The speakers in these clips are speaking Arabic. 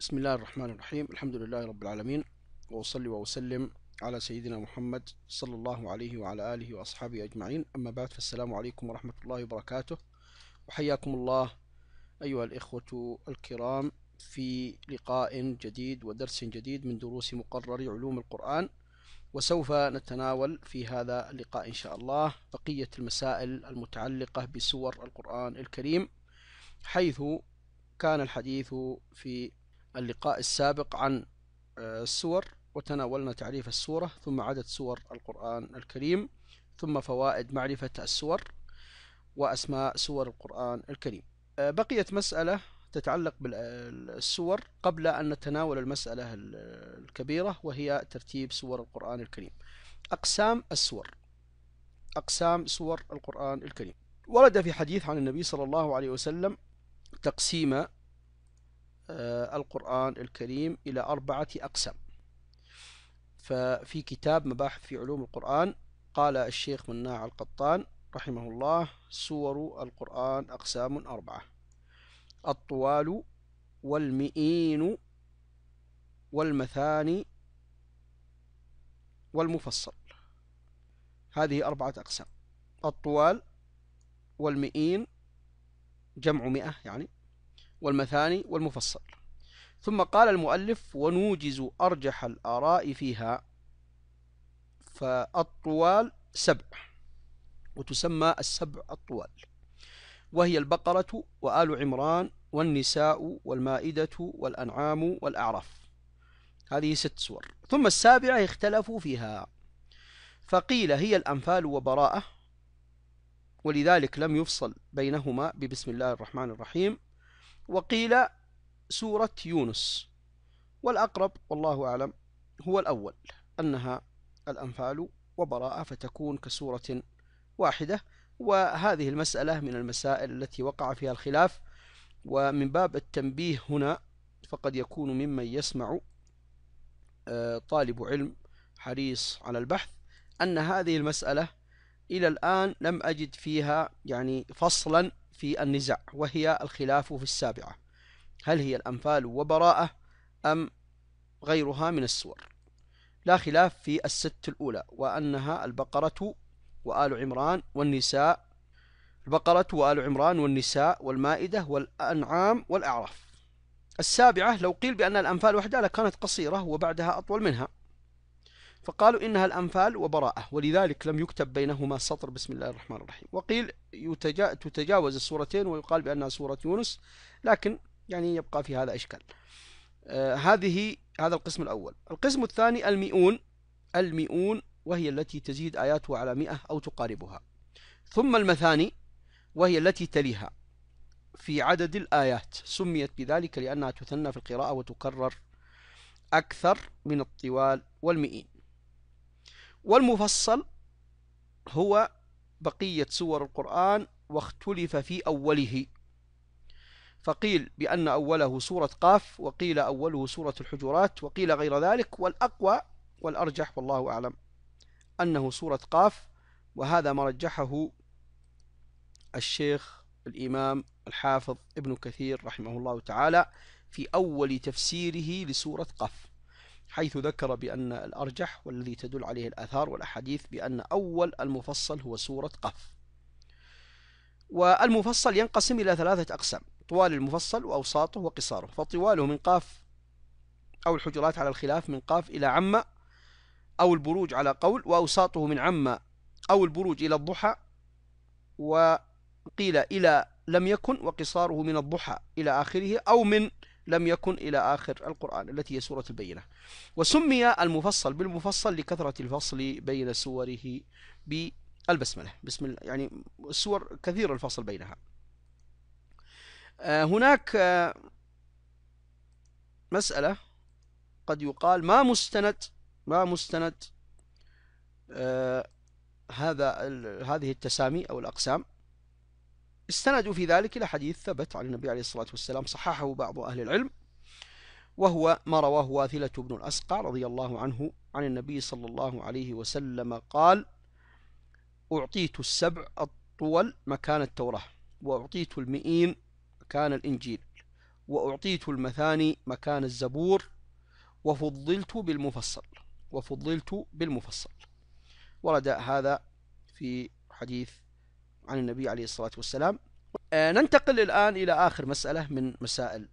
بسم الله الرحمن الرحيم الحمد لله رب العالمين وأصلي وأسلم على سيدنا محمد صلى الله عليه وعلى آله وأصحابه أجمعين أما بعد فالسلام عليكم ورحمة الله وبركاته وحياكم الله أيها الإخوة الكرام في لقاء جديد ودرس جديد من دروس مقرر علوم القرآن وسوف نتناول في هذا اللقاء إن شاء الله بقية المسائل المتعلقة بسور القرآن الكريم حيث كان الحديث في اللقاء السابق عن آه، السور وتناولنا تعريف السورة ثم عدد سور القرآن الكريم ثم فوائد معرفة السور وأسماء سور القرآن الكريم آه، بقيت مسألة تتعلق بالسور آه، قبل أن نتناول المسألة الكبيرة وهي ترتيب سور القرآن الكريم أقسام السور أقسام سور القرآن الكريم ورد في حديث عن النبي صلى الله عليه وسلم تقسيم آه، القرآن الكريم إلى أربعة أقسام ففي كتاب مباحث في علوم القرآن قال الشيخ مناع القطان رحمه الله سور القرآن أقسام أربعة الطوال والمئين والمثاني والمفصل هذه أربعة أقسام الطوال والمئين جمع مئة يعني والمثاني والمفصل ثم قال المؤلف ونوجز أرجح الآراء فيها فالطوال سبع وتسمى السبع الطوال وهي البقرة وآل عمران والنساء والمائدة والأنعام والأعراف هذه ست سور ثم السابعة اختلفوا فيها فقيل هي الأنفال وبراءة ولذلك لم يفصل بينهما ببسم الله الرحمن الرحيم وقيل سورة يونس والأقرب والله أعلم هو الأول أنها الأنفال وبراءة فتكون كسورة واحدة وهذه المسألة من المسائل التي وقع فيها الخلاف ومن باب التنبيه هنا فقد يكون ممن يسمع آه، طالب علم حريص على البحث أن هذه المسألة إلى الآن لم أجد فيها يعني فصلا في النزاع وهي الخلاف في السابعة هل هي الأنفال وبراءة أم غيرها من السور لا خلاف في الست الأولى وأنها البقرة وآل عمران والنساء البقرة وآل عمران والنساء والمائدة والأنعام والأعراف السابعة لو قيل بأن الأنفال وحدها لكانت قصيرة وبعدها أطول منها فقالوا إنها الأنفال وبراءة ولذلك لم يكتب بينهما سطر بسم الله الرحمن الرحيم وقيل يتجا تتجاوز السورتين ويقال بأنها سورة يونس لكن يعني يبقى في هذا إشكال آه هذه هذا القسم الأول القسم الثاني المئون المئون وهي التي تزيد آياتها على مئة أو تقاربها ثم المثاني وهي التي تليها في عدد الآيات سميت بذلك لأنها تثنى في القراءة وتكرر أكثر من الطوال والمئين والمفصل هو بقية سور القرآن واختلف في أوله فقيل بأن أوله سورة قاف وقيل أوله سورة الحجرات وقيل غير ذلك والأقوى والأرجح والله أعلم أنه سورة قاف وهذا ما رجحه الشيخ الإمام الحافظ ابن كثير رحمه الله تعالى في أول تفسيره لسورة قاف حيث ذكر بأن الأرجح والذي تدل عليه الأثار والأحاديث بأن أول المفصل هو سورة قف والمفصل ينقسم إلى ثلاثة أقسام طوال المفصل وأوساطه وقصاره فطواله من قاف أو الحجرات على الخلاف من قاف إلى عم أو البروج على قول وأوساطه من عم أو البروج إلى الضحى وقيل إلى لم يكن وقصاره من الضحى إلى آخره أو من لم يكن إلى آخر القرآن التي هي سورة البينة وسمي المفصل بالمفصل لكثرة الفصل بين سوره بالبسملة بسم يعني السور كثير الفصل بينها آه، هناك آه، مسألة قد يقال ما مستند ما مستند آه، هذا هذه التسامي أو الأقسام استندوا في ذلك إلى حديث ثبت عن النبي عليه الصلاة والسلام صححه بعض أهل العلم وهو ما رواه واثلة بن الأسقع رضي الله عنه عن النبي صلى الله عليه وسلم قال أعطيت السبع الطول مكان التوراة وأعطيت المئين مكان الإنجيل وأعطيت المثاني مكان الزبور وفضلت بالمفصل وفضلت بالمفصل ورد هذا في حديث عن النبي عليه الصلاة والسلام آه، ننتقل الآن إلى آخر مسألة من مسائل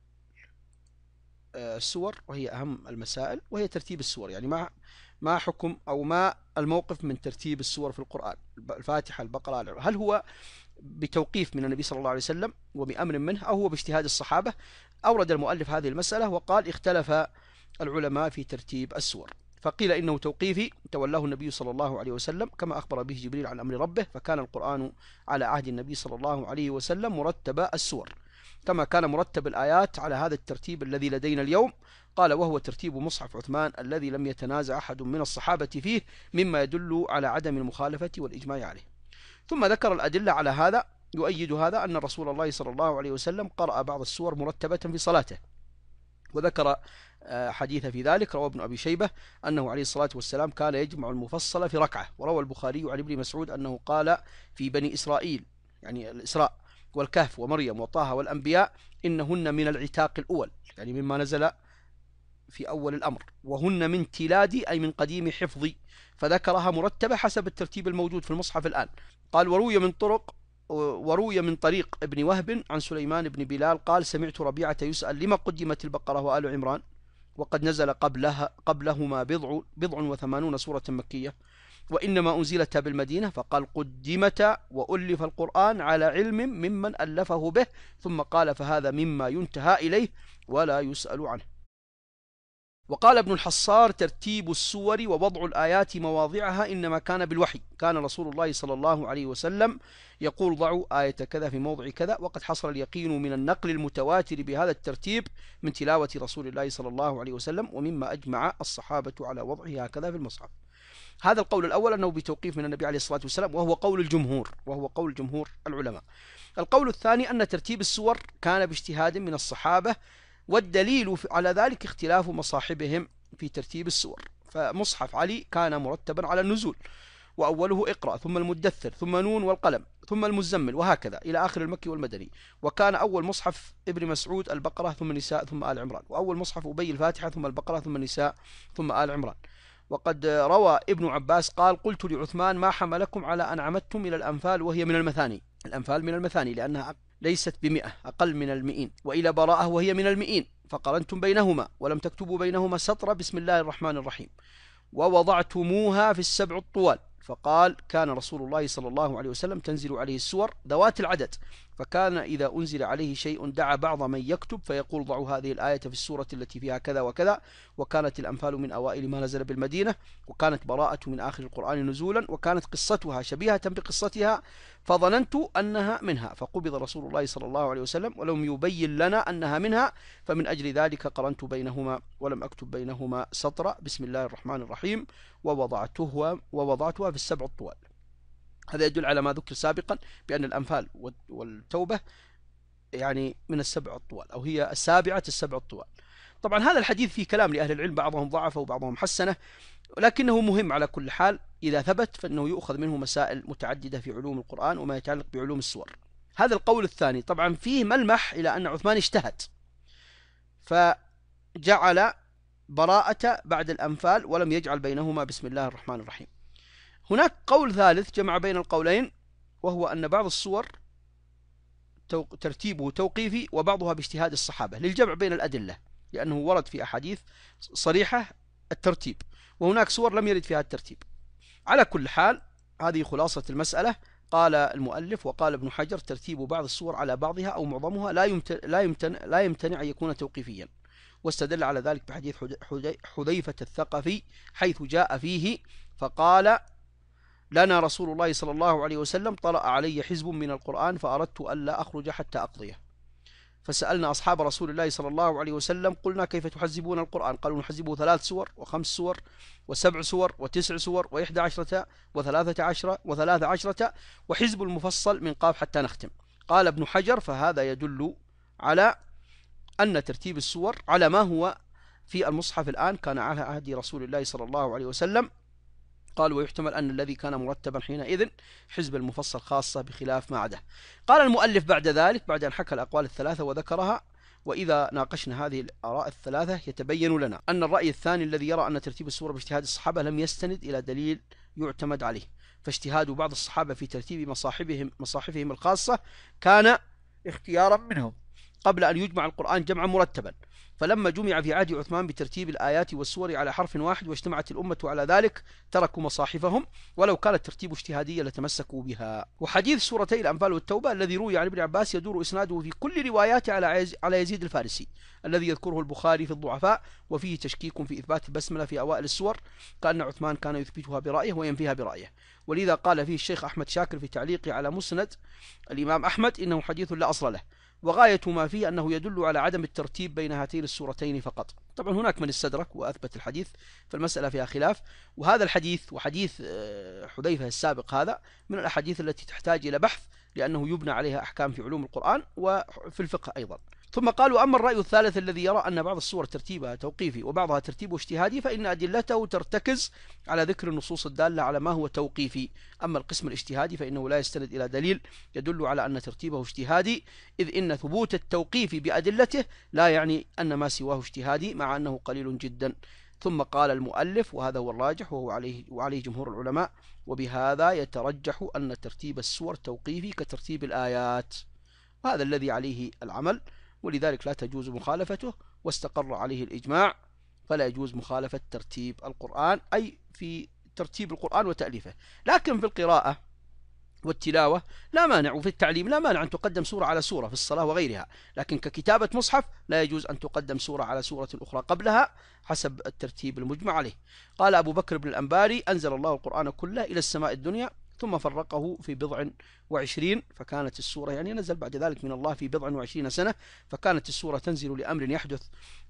آه، السور وهي أهم المسائل وهي ترتيب السور يعني ما ما حكم أو ما الموقف من ترتيب السور في القرآن الفاتحة البقرة هل هو بتوقيف من النبي صلى الله عليه وسلم وبأمر منه أو هو باجتهاد الصحابة أورد المؤلف هذه المسألة وقال اختلف العلماء في ترتيب السور فقيل إنه توقيفي تولاه النبي صلى الله عليه وسلم كما أخبر به جبريل عن أمر ربه فكان القرآن على عهد النبي صلى الله عليه وسلم مرتب السور كما كان مرتب الآيات على هذا الترتيب الذي لدينا اليوم قال وهو ترتيب مصحف عثمان الذي لم يتنازع أحد من الصحابة فيه مما يدل على عدم المخالفة والإجماع عليه ثم ذكر الأدلة على هذا يؤيد هذا أن رسول الله صلى الله عليه وسلم قرأ بعض السور مرتبة في صلاته وذكر آه، حديث في ذلك روى ابن أبي شيبة أنه عليه الصلاة والسلام كان يجمع المفصل في ركعة وروى البخاري عن ابن مسعود أنه قال في بني إسرائيل يعني الإسراء والكهف ومريم وطه والأنبياء إنهن من العتاق الأول يعني مما نزل في أول الأمر وهن من تلادي أي من قديم حفظي فذكرها مرتبة حسب الترتيب الموجود في المصحف الآن قال وروي من طرق وروي من طريق ابن وهب عن سليمان بن بلال قال سمعت ربيعة يسأل لما قدمت البقرة وآل عمران وقد نزل قبلها قبلهما بضع بضع وثمانون سورة مكية وإنما أنزلتا بالمدينة فقال قدمتا وألف القرآن على علم ممن ألفه به ثم قال فهذا مما ينتهى إليه ولا يسأل عنه وقال ابن الحصار ترتيب السور ووضع الآيات مواضعها إنما كان بالوحي كان رسول الله صلى الله عليه وسلم يقول ضعوا آية كذا في موضع كذا وقد حصل اليقين من النقل المتواتر بهذا الترتيب من تلاوة رسول الله صلى الله عليه وسلم ومما أجمع الصحابة على وضعه هكذا في المصحف هذا القول الأول أنه بتوقيف من النبي عليه الصلاة والسلام وهو قول الجمهور وهو قول جمهور العلماء القول الثاني أن ترتيب السور كان باجتهاد من الصحابة والدليل على ذلك اختلاف مصاحبهم في ترتيب السور فمصحف علي كان مرتبا على النزول وأوله اقرأ ثم المدثر ثم نون والقلم ثم المزمل وهكذا إلى آخر المكي والمدني وكان أول مصحف ابن مسعود البقرة ثم النساء ثم آل عمران وأول مصحف أبي الفاتحة ثم البقرة ثم النساء ثم آل عمران وقد روى ابن عباس قال قلت لعثمان ما حملكم على أن عمدتم إلى الأنفال وهي من المثاني الأنفال من المثاني لأنها ليست بمئة أقل من المئين وإلى براءة وهي من المئين فقرنتم بينهما ولم تكتبوا بينهما سطر بسم الله الرحمن الرحيم ووضعتموها في السبع الطوال فقال كان رسول الله صلى الله عليه وسلم تنزل عليه السور ذوات العدد فكان إذا أنزل عليه شيء دعا بعض من يكتب فيقول ضعوا هذه الآية في السورة التي فيها كذا وكذا وكانت الأنفال من أوائل ما نزل بالمدينة وكانت براءة من آخر القرآن نزولا وكانت قصتها شبيهة بقصتها فظننت أنها منها فقبض رسول الله صلى الله عليه وسلم ولم يبين لنا أنها منها فمن أجل ذلك قرنت بينهما ولم أكتب بينهما سطرا بسم الله الرحمن الرحيم ووضعتها, ووضعتها في السبع الطوال هذا يدل على ما ذكر سابقا بأن الأنفال والتوبة يعني من السبع الطوال أو هي السابعة السبع الطوال طبعا هذا الحديث فيه كلام لأهل العلم بعضهم ضعفه وبعضهم حسنه ولكنه مهم على كل حال إذا ثبت فإنه يؤخذ منه مسائل متعددة في علوم القرآن وما يتعلق بعلوم السور هذا القول الثاني طبعا فيه ملمح إلى أن عثمان اجتهد فجعل براءة بعد الأنفال ولم يجعل بينهما بسم الله الرحمن الرحيم هناك قول ثالث جمع بين القولين وهو أن بعض الصور ترتيبه توقيفي وبعضها باجتهاد الصحابة للجمع بين الأدلة لأنه ورد في أحاديث صريحة الترتيب وهناك صور لم يرد فيها الترتيب على كل حال هذه خلاصة المسألة قال المؤلف وقال ابن حجر ترتيب بعض الصور على بعضها أو معظمها لا يمتنع, لا يمتنع, لا يمتنع أن يكون توقيفيا واستدل على ذلك بحديث حذيفة الثقفي حيث جاء فيه فقال لنا رسول الله صلى الله عليه وسلم طرأ علي حزب من القرآن فأردت ألا أخرج حتى أقضيه فسألنا أصحاب رسول الله صلى الله عليه وسلم قلنا كيف تحزبون القرآن قالوا نحزبه ثلاث سور وخمس سور وسبع سور وتسع سور وإحدى عشرة وثلاثة عشرة وثلاثة عشرة وحزب المفصل من قاف حتى نختم قال ابن حجر فهذا يدل على أن ترتيب السور على ما هو في المصحف الآن كان على عهد رسول الله صلى الله عليه وسلم قال ويحتمل أن الذي كان مرتبا حينئذ حزب المفصل خاصة بخلاف ما عداه قال المؤلف بعد ذلك بعد أن حكى الأقوال الثلاثة وذكرها وإذا ناقشنا هذه الآراء الثلاثة يتبين لنا أن الرأي الثاني الذي يرى أن ترتيب السورة باجتهاد الصحابة لم يستند إلى دليل يعتمد عليه فاجتهاد بعض الصحابة في ترتيب مصاحبهم مصاحفهم الخاصة كان اختيارا منهم قبل أن يجمع القرآن جمعا مرتبا فلما جمع في عهد عثمان بترتيب الآيات والسور على حرف واحد واجتمعت الأمة على ذلك تركوا مصاحفهم ولو كان الترتيب اجتهادية لتمسكوا بها وحديث سورتي الأنفال والتوبة الذي روي عن ابن عباس يدور إسناده في كل رواياته على على يزيد الفارسي الذي يذكره البخاري في الضعفاء وفيه تشكيك في إثبات البسملة في أوائل السور كأن عثمان كان يثبتها برأيه وينفيها برأيه ولذا قال فيه الشيخ أحمد شاكر في تعليقه على مسند الإمام أحمد إنه حديث لا أصل له وغاية ما فيه أنه يدل على عدم الترتيب بين هاتين السورتين فقط طبعا هناك من استدرك وأثبت الحديث فالمسألة فيها خلاف وهذا الحديث وحديث آه، حذيفة السابق هذا من الأحاديث التي تحتاج إلى بحث لأنه يبنى عليها أحكام في علوم القرآن وفي الفقه أيضا ثم قال وأما الرأي الثالث الذي يرى أن بعض الصور ترتيبها توقيفي وبعضها ترتيبه اجتهادي فإن أدلته ترتكز على ذكر النصوص الدالة على ما هو توقيفي أما القسم الاجتهادي فإنه لا يستند إلى دليل يدل على أن ترتيبه اجتهادي إذ إن ثبوت التوقيف بأدلته لا يعني أن ما سواه اجتهادي مع أنه قليل جدا ثم قال المؤلف وهذا هو الراجح وهو عليه, وعليه جمهور العلماء وبهذا يترجح أن ترتيب السور توقيفي كترتيب الآيات وهذا الذي عليه العمل ولذلك لا تجوز مخالفته واستقر عليه الإجماع فلا يجوز مخالفة ترتيب القرآن أي في ترتيب القرآن وتأليفه لكن في القراءة والتلاوة لا مانع وفي التعليم لا مانع أن تقدم سورة على سورة في الصلاة وغيرها لكن ككتابة مصحف لا يجوز أن تقدم سورة على سورة أخرى قبلها حسب الترتيب المجمع عليه قال أبو بكر بن الأنباري أنزل الله القرآن كله إلى السماء الدنيا ثم فرقه في بضع وعشرين فكانت السورة يعني نزل بعد ذلك من الله في بضع وعشرين سنة فكانت السورة تنزل لأمر يحدث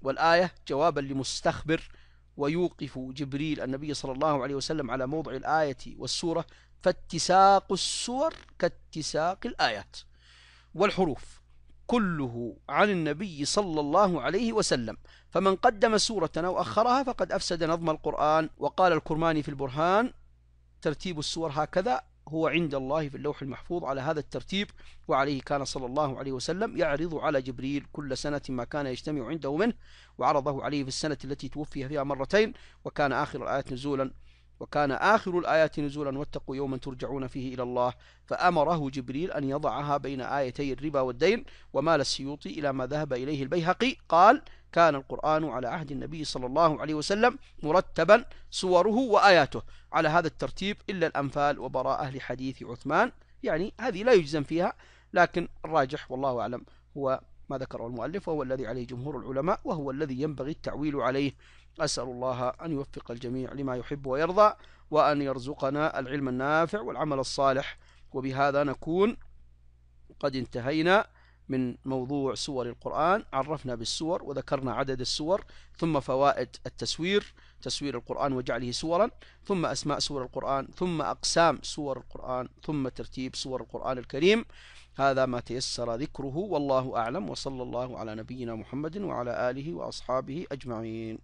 والآية جوابا لمستخبر ويوقف جبريل النبي صلى الله عليه وسلم على موضع الآية والسورة فاتساق السور كاتساق الآيات والحروف كله عن النبي صلى الله عليه وسلم فمن قدم سورة أو أخرها فقد أفسد نظم القرآن وقال الكرماني في البرهان ترتيب السور هكذا هو عند الله في اللوح المحفوظ على هذا الترتيب وعليه كان صلى الله عليه وسلم يعرض على جبريل كل سنة ما كان يجتمع عنده منه وعرضه عليه في السنة التي توفي فيها مرتين وكان آخر الآيات نزولا وكان آخر الآيات نزولا واتقوا يوما ترجعون فيه إلى الله فأمره جبريل أن يضعها بين آيتي الربا والدين ومال السيوطي إلى ما ذهب إليه البيهقي قال كان القرآن على عهد النبي صلى الله عليه وسلم مرتبا صوره وآياته على هذا الترتيب إلا الأنفال وبراء أهل حديث عثمان يعني هذه لا يجزم فيها لكن الراجح والله أعلم هو ما ذكره المؤلف وهو الذي عليه جمهور العلماء وهو الذي ينبغي التعويل عليه أسأل الله أن يوفق الجميع لما يحب ويرضى وأن يرزقنا العلم النافع والعمل الصالح وبهذا نكون قد انتهينا من موضوع سور القرآن عرفنا بالسور وذكرنا عدد السور ثم فوائد التسوير تسوير القرآن وجعله سورا ثم أسماء سور القرآن ثم أقسام سور القرآن ثم ترتيب سور القرآن الكريم هذا ما تيسر ذكره والله أعلم وصلى الله على نبينا محمد وعلى آله وأصحابه أجمعين